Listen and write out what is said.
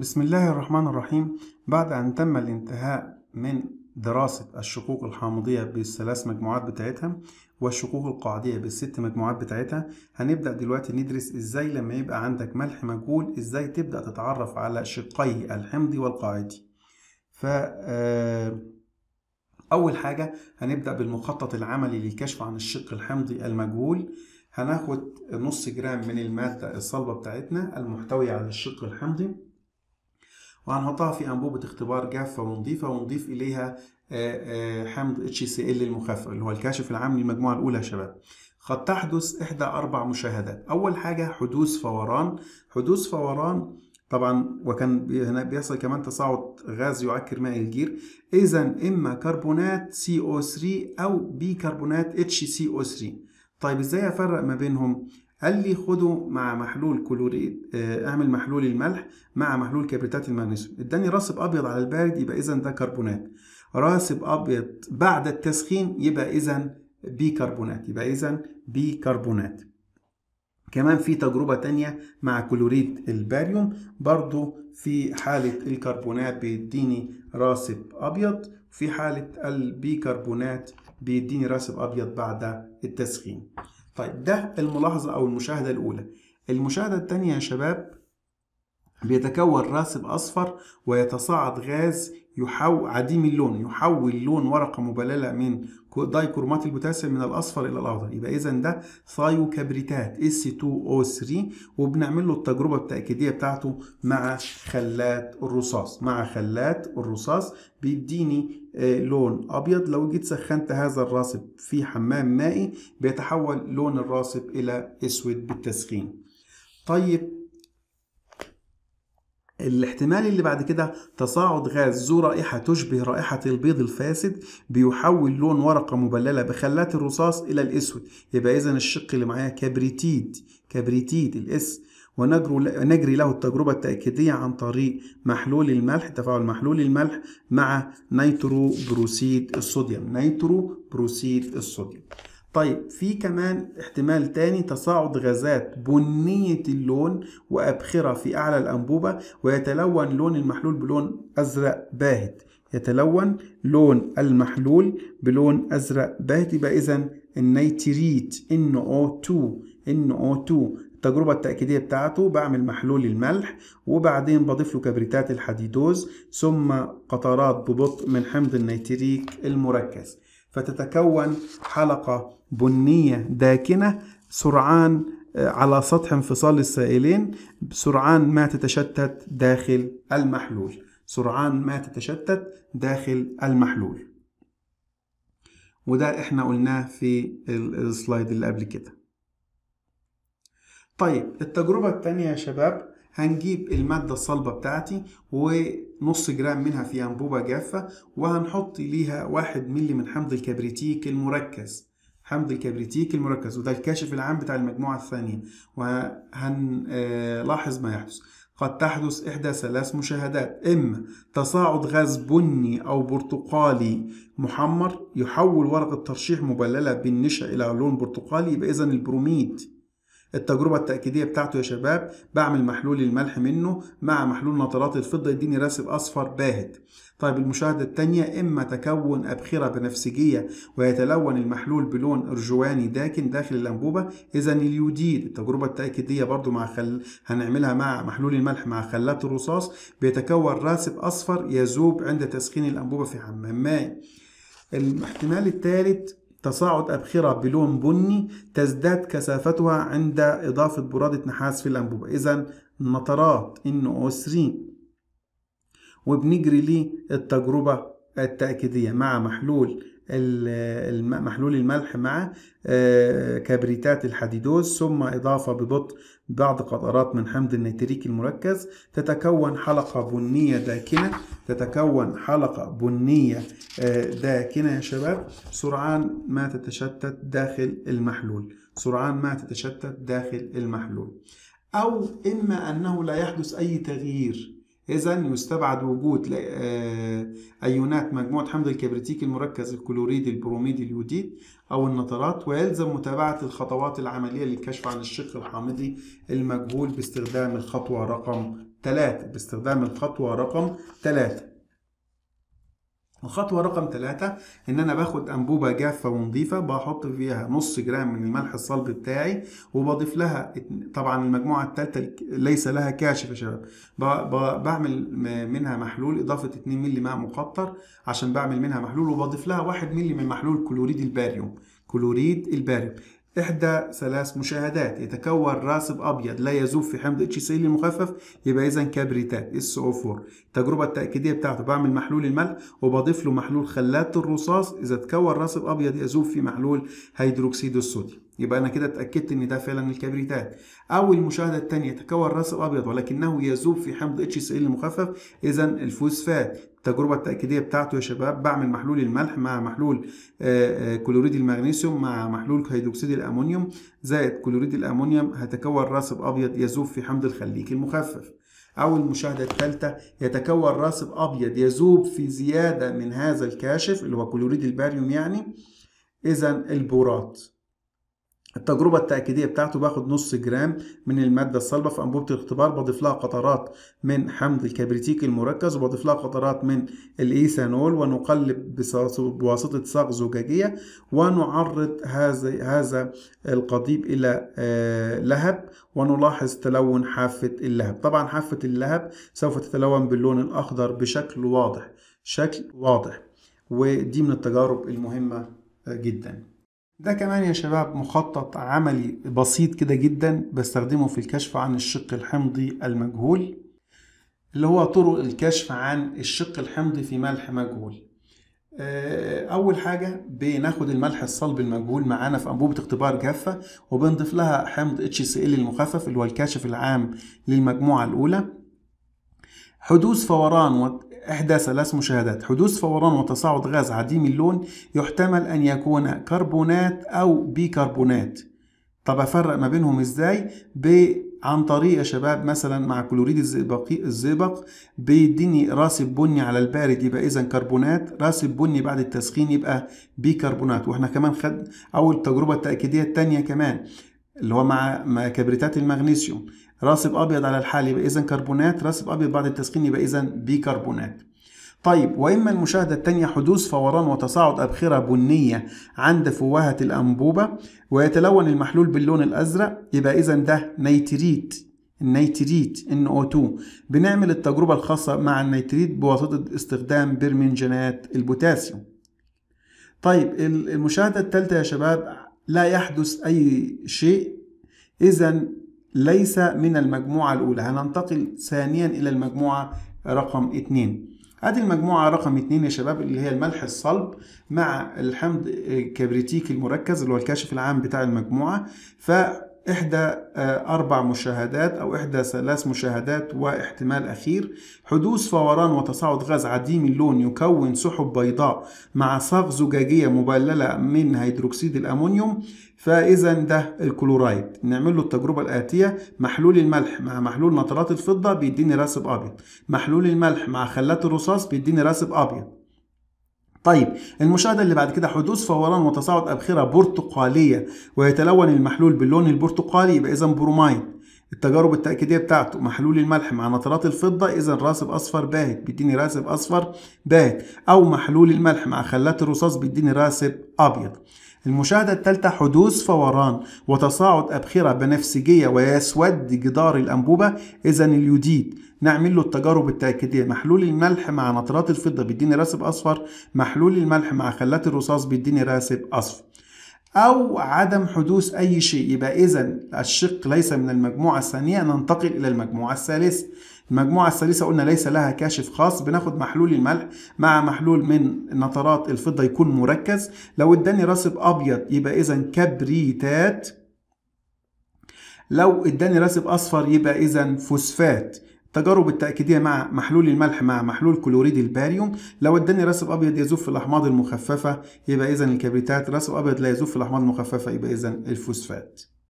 بسم الله الرحمن الرحيم بعد أن تم الانتهاء من دراسة الشقوق الحامضية بالثلاث مجموعات بتاعتها والشقوق القاعدية بالست مجموعات بتاعتها هنبدأ دلوقتي ندرس ازاي لما يبقى عندك ملح مجهول ازاي تبدأ تتعرف على شقي الحمضي والقاعدي ف آه، أول حاجة هنبدأ بالمخطط العملي للكشف عن الشق الحمضي المجهول هناخد نص جرام من المادة الصلبة بتاعتنا المحتوية على الشق الحمضي وهنحطها في أنبوبة اختبار جافة ونضيفة ونضيف إليها آه، آه، حمض اتش سي ال المخفف اللي هو الكاشف العام للمجموعة الأولى يا شباب قد تحدث إحدى أربع مشاهدات أول حاجة حدوث فوران حدوث فوران طبعا وكان هنا بيحصل كمان تصاعد غاز يعكر ماء الجير إذا إما كربونات CO3 أو بيكربونات HCO3 طيب إزاي أفرق ما بينهم قال لي خده مع محلول كلوريد إيه، آه، اعمل محلول الملح مع محلول كبريتات المغنيسيوم اداني راسب ابيض على البارد يبقى اذا ده كربونات راسب ابيض بعد التسخين يبقى اذا بيكربونات يبقى اذا بيكربونات كمان في تجربة تانية مع كلوريد الباريوم برضو في حالة الكربونات بيديني راسب أبيض في حالة البيكربونات بيديني راسب أبيض بعد التسخين طيب ده الملاحظة أو المشاهدة الأولى المشاهدة الثانية يا شباب بيتكون راسب أصفر ويتصاعد غاز يحو عديم اللون يحول لون ورقة مبللة من كرومات البوتاسيوم من الأصفر إلى الأخضر يبقى إذا ده ثايوكبريتات S2O3 وبنعمل له التجربة التأكيدية بتاعته مع خلات الرصاص مع خلات الرصاص بيديني آه، لون أبيض لو جيت سخنت هذا الراسب في حمام مائي بيتحول لون الراسب إلى أسود بالتسخين طيب الاحتمال اللي بعد كده تصاعد غاز ذو رائحة تشبه رائحة البيض الفاسد بيحول لون ورقة مبللة بخلات الرصاص إلى الأسود يبقى إذا الشق اللي معايا كبريتيد كبريتيد الإس ونجري له التجربة التأكيدية عن طريق محلول الملح تفاعل محلول الملح مع نيترو بروسيد الصوديوم نيترو بروسيد الصوديوم طيب في كمان احتمال تاني تصاعد غازات بنية اللون وأبخرة في أعلى الأنبوبة ويتلون لون المحلول بلون أزرق باهت يتلون لون المحلول بلون أزرق باهت يبقى إذا النيتريت NO2 NO2 التجربة التأكيدية بتاعته بعمل محلول الملح وبعدين بضيف له كبريتات الحديدوز ثم قطرات ببطء من حمض النيتريك المركز فتتكون حلقة بنية داكنة سرعان آه، على سطح انفصال السائلين سرعان ما تتشتت داخل المحلول سرعان ما تتشتت داخل المحلول وده احنا قلناه في السلايد اللي قبل كده طيب التجربة التانية يا شباب هنجيب المادة الصلبة بتاعتي ونص جرام منها في أنبوبة جافة وهنحط ليها واحد ملي من حمض الكبريتيك المركز حمض الكبريتيك المركز وده الكاشف العام بتاع المجموعة الثانية وهنلاحظ آه، ما يحدث قد تحدث إحدى ثلاث مشاهدات إما تصاعد غاز بني أو برتقالي محمر يحول ورقة ترشيح مبللة بالنشا إلى لون برتقالي يبقى إذا البروميد التجربة التأكيدية بتاعته يا شباب بعمل محلول الملح منه مع محلول نطرات الفضة يديني راسب أصفر باهت طيب المشاهدة التانية إما تكون أبخرة بنفسجية ويتلون المحلول بلون أرجواني داكن داخل الأنبوبة إذا اليوديد التجربة التأكيدية برضو مع خل... هنعملها مع محلول الملح مع خلات الرصاص بيتكون راسب أصفر يذوب عند تسخين الأنبوبة في حمام ماء الاحتمال الثالث تصاعد أبخرة بلون بني تزداد كثافتها عند إضافة برادة نحاس في الأنبوبة إذا نطرات NO3 وبنجري التجربة التأكيدية مع محلول محلول الملح مع آه، كبريتات الحديدوز ثم إضافة ببطء بعض قطرات من حمض النيتريك المركز تتكون حلقة بنية داكنة تتكون حلقة بنية آه، داكنة يا شباب سرعان ما تتشتت داخل المحلول سرعان ما تتشتت داخل المحلول أو إما أنه لا يحدث أي تغيير إذا يستبعد وجود آه، أيونات مجموعة حمض الكبريتيك المركز الكلوريد البروميد اليوديد أو النترات ويلزم متابعة الخطوات العملية للكشف عن الشق الحامضي المجهول باستخدام الخطوة رقم 3 باستخدام الخطوة رقم 3 الخطوة رقم ثلاثة إن أنا باخد أنبوبة جافة ونظيفة بحط فيها نص جرام من الملح الصلب بتاعي وبضيف لها طبعا المجموعة الثالثة ليس لها كاشف يا شباب بعمل منها محلول إضافة 2 مللي ماء مقطر عشان بعمل منها محلول وبضيف لها 1 مللي من محلول كلوريد الباريوم كلوريد الباريوم إحدى ثلاث مشاهدات يتكون راسب أبيض لا يذوب في حمض اتش سي المخفف يبقى إذا كبريتات SO4 التجربة التأكيدية بتاعته بعمل محلول الملح وبضيف له محلول خلات الرصاص إذا تكون راسب أبيض يذوب في محلول هيدروكسيد الصوديوم يبقى انا كده اتاكدت ان ده فعلا الكبريتات او المشاهده الثانيه تكون راسب ابيض ولكنه يذوب في حمض اتش اس المخفف اذا الفوسفات التجربه التاكيديه بتاعته يا شباب بعمل محلول الملح مع محلول آه، آه، كلوريد المغنيسيوم مع محلول هيدروكسيد الامونيوم زائد كلوريد الامونيوم هتكون راسب ابيض يذوب في حمض الخليك المخفف او المشاهده الثالثه يتكون راسب ابيض يذوب في زياده من هذا الكاشف اللي هو كلوريد الباريوم يعني اذا البورات التجربة التأكيدية بتاعته باخد نص جرام من المادة الصلبة في أنبوبة الاختبار بضيف لها قطرات من حمض الكبريتيك المركز وبضيف لها قطرات من الإيثانول ونقلب بواسطة صاغ زجاجية ونعرض هذا هذا القضيب إلى آه، لهب ونلاحظ تلون حافة اللهب طبعا حافة اللهب سوف تتلون باللون الأخضر بشكل واضح شكل واضح ودي من التجارب المهمة جداً ده كمان يا شباب مخطط عملي بسيط كده جدا بستخدمه في الكشف عن الشق الحمضي المجهول اللي هو طرق الكشف عن الشق الحمضي في ملح مجهول آه، أول حاجة بناخد الملح الصلب المجهول معانا في أنبوبة اختبار جافة وبنضيف لها حمض ال المخفف اللي هو الكاشف العام للمجموعة الأولى حدوث فوران إحدى ثلاث مشاهدات حدوث فوران وتصاعد غاز عديم اللون يحتمل أن يكون كربونات أو بيكربونات طب أفرق ما بينهم إزاي؟ عن طريق يا شباب مثلا مع كلوريد الزئبقي الزئبق بيديني راس بني على البارد يبقى اذا كربونات راس بني بعد التسخين يبقى بيكربونات واحنا كمان خد اول تجربه تاكيديه الثانيه كمان اللي هو مع مع كبريتات المغنيسيوم راسب ابيض على الحال يبقى اذا كربونات راسب ابيض بعد التسخين يبقى اذا بيكربونات طيب وإما المشاهدة الثانية حدوث فوران وتصاعد أبخرة بنية عند فوهة الأنبوبة ويتلون المحلول باللون الأزرق يبقى إذا ده نيتريت النيتريت NO2 بنعمل التجربة الخاصة مع النيتريت بواسطة استخدام برمنجنات البوتاسيوم طيب المشاهدة الثالثة يا شباب لا يحدث أي شيء إذا ليس من المجموعة الأولى هننتقل ثانيا إلى المجموعة رقم 2 ادي المجموعة رقم 2 يا شباب اللي هي الملح الصلب مع الحمض الكبريتيكي المركز اللي هو الكاشف العام بتاع المجموعة ف إحدى آه، أربع مشاهدات أو إحدى ثلاث مشاهدات واحتمال أخير حدوث فوران وتصاعد غاز عديم اللون يكون سحب بيضاء مع صاغ زجاجية مبللة من هيدروكسيد الأمونيوم فإذا ده الكلورايد نعمل له التجربة الآتية محلول الملح مع محلول نترات الفضة بيديني راسب أبيض محلول الملح مع خلات الرصاص بيديني راسب أبيض طيب المشاهدة اللي بعد كده حدوث فوران وتصاعد أبخرة برتقالية ويتلون المحلول باللون البرتقالي يبقى إذا بروماين التجارب التأكيدية بتاعته محلول الملح مع نترات الفضة إذا راسب أصفر باهت بيديني راسب أصفر باهت أو محلول الملح مع خلات الرصاص بيديني راسب أبيض المشاهدة الثالثة حدوث فوران وتصاعد أبخرة بنفسجية ويسود جدار الأنبوبة إذا اليوديد نعمل له التجارب التأكيدية محلول الملح مع نطرات الفضة بيديني راسب أصفر محلول الملح مع خلات الرصاص بيديني راسب أصفر أو عدم حدوث أي شيء يبقى إذا الشق ليس من المجموعة الثانية ننتقل إلى المجموعة الثالثة المجموعة الثالثة قلنا ليس لها كاشف خاص بناخد محلول الملح مع محلول من نترات الفضة يكون مركز لو اداني راسب أبيض يبقى إذا كبريتات لو اداني راسب أصفر يبقى إذا فوسفات التجارب التأكيدية مع محلول الملح مع محلول كلوريد الباريوم لو اداني رسب أبيض يذوب في الأحماض المخففة يبقى إذا الكبريتات رسب أبيض لا يذوب في الأحماض المخففة يبقى إذا الفوسفات